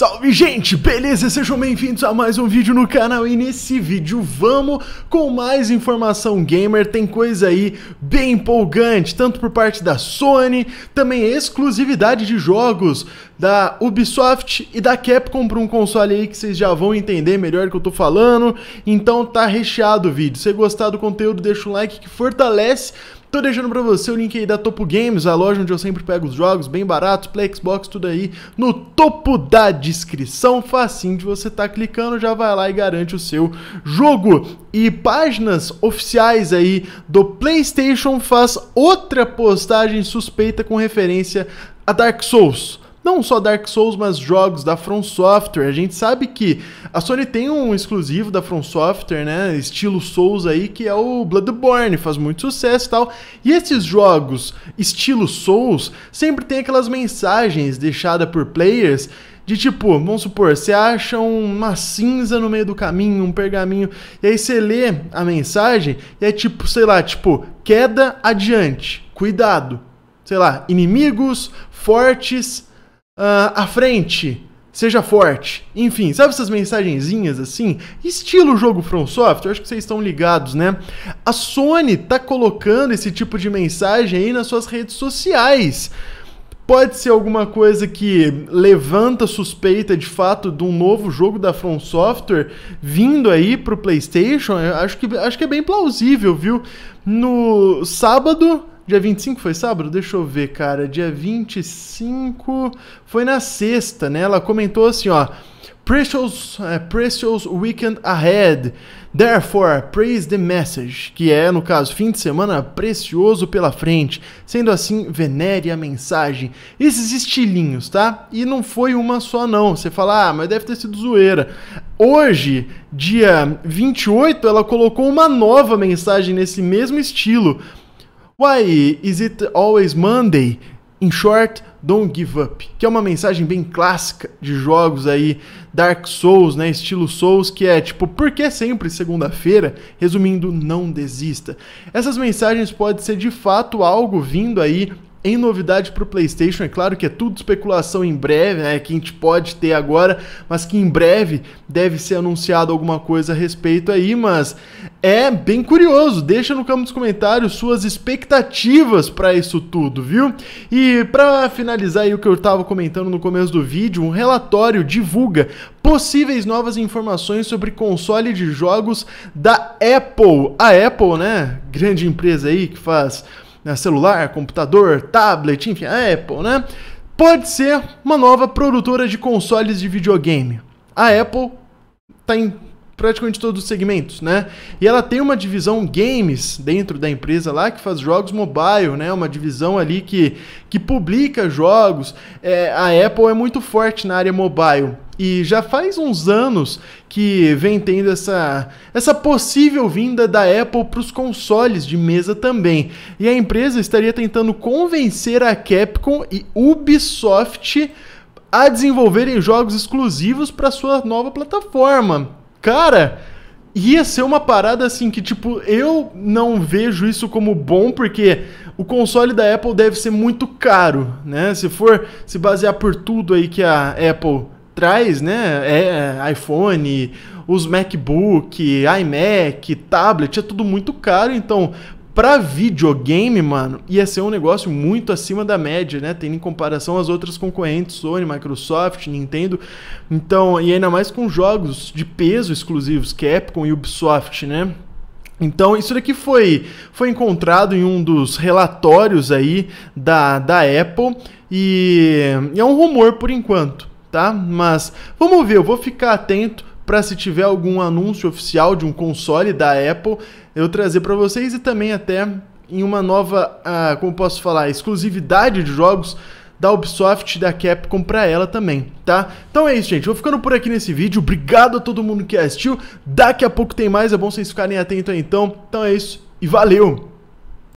Salve gente, beleza? Sejam bem-vindos a mais um vídeo no canal e nesse vídeo vamos com mais informação gamer, tem coisa aí bem empolgante, tanto por parte da Sony, também exclusividade de jogos da Ubisoft e da Capcom para um console aí que vocês já vão entender melhor o que eu tô falando, então tá recheado o vídeo, se gostar do conteúdo deixa um like que fortalece, Tô deixando pra você o link aí da Topo Games, a loja onde eu sempre pego os jogos bem baratos, Play Xbox, tudo aí, no topo da descrição, facinho de você tá clicando, já vai lá e garante o seu jogo. E páginas oficiais aí do PlayStation faz outra postagem suspeita com referência a Dark Souls não só Dark Souls, mas jogos da From Software. A gente sabe que a Sony tem um exclusivo da From Software, né? Estilo Souls aí, que é o Bloodborne, faz muito sucesso e tal. E esses jogos, estilo Souls, sempre tem aquelas mensagens deixadas por players de tipo, vamos supor, você acha uma cinza no meio do caminho, um pergaminho, e aí você lê a mensagem e é tipo, sei lá, tipo, queda adiante, cuidado. Sei lá, inimigos fortes uh, à frente, seja forte. Enfim, sabe essas mensagenzinhas assim? Estilo jogo From Software, acho que vocês estão ligados, né? A Sony tá colocando esse tipo de mensagem aí nas suas redes sociais. Pode ser alguma coisa que levanta suspeita de fato de um novo jogo da From Software vindo aí pro PlayStation. acho que, acho que é bem plausível, viu? No sábado, Dia 25 foi sábado? Deixa eu ver, cara. Dia 25 foi na sexta, né? Ela comentou assim, ó. Precious, uh, precious Weekend Ahead. Therefore, praise the message, que é, no caso, fim de semana precioso pela frente. Sendo assim, venere a mensagem. Esses estilinhos, tá? E não foi uma só, não. Você fala, ah, mas deve ter sido zoeira. Hoje, dia 28, ela colocou uma nova mensagem nesse mesmo estilo. Why is it always Monday? In short, don't give up. Que é uma mensagem bem clássica de jogos aí, Dark Souls, né? Estilo Souls, que é tipo, por que sempre segunda-feira? Resumindo, não desista. Essas mensagens podem ser de fato algo vindo aí em novidade para o PlayStation, é claro que é tudo especulação em breve, né, que a gente pode ter agora, mas que em breve deve ser anunciado alguma coisa a respeito aí, mas é bem curioso. Deixa no campo dos comentários suas expectativas para isso tudo, viu? E para finalizar aí o que eu estava comentando no começo do vídeo, um relatório divulga possíveis novas informações sobre console de jogos da Apple. A Apple, né, grande empresa aí que faz é, celular, é computador, tablet, enfim, a é Apple, né? Pode ser uma nova produtora de consoles de videogame. A Apple está em praticamente todos os segmentos, né? E ela tem uma divisão games dentro da empresa lá que faz jogos mobile, né? Uma divisão ali que, que publica jogos. É, a Apple é muito forte na área mobile. E já faz uns anos que vem tendo essa, essa possível vinda da Apple para os consoles de mesa também. E a empresa estaria tentando convencer a Capcom e Ubisoft a desenvolverem jogos exclusivos para sua nova plataforma. Cara, ia ser uma parada assim que, tipo, eu não vejo isso como bom, porque o console da Apple deve ser muito caro, né? Se for se basear por tudo aí que a Apple traz, né? É, é iPhone, os MacBook, iMac, tablet, é tudo muito caro, então para videogame, mano, ia ser um negócio muito acima da média, né? Tendo em comparação as outras concorrentes, Sony, Microsoft, Nintendo. Então, e ainda mais com jogos de peso exclusivos, Capcom e Ubisoft, né? Então, isso daqui foi, foi encontrado em um dos relatórios aí da, da Apple e, e é um rumor por enquanto, tá? Mas vamos ver, eu vou ficar atento para se tiver algum anúncio oficial de um console da Apple, eu trazer para vocês e também até em uma nova, ah, como posso falar, exclusividade de jogos da Ubisoft da Capcom para ela também, tá? Então é isso, gente. Vou ficando por aqui nesse vídeo. Obrigado a todo mundo que assistiu. Daqui a pouco tem mais. É bom vocês ficarem atentos aí, então. Então é isso e valeu!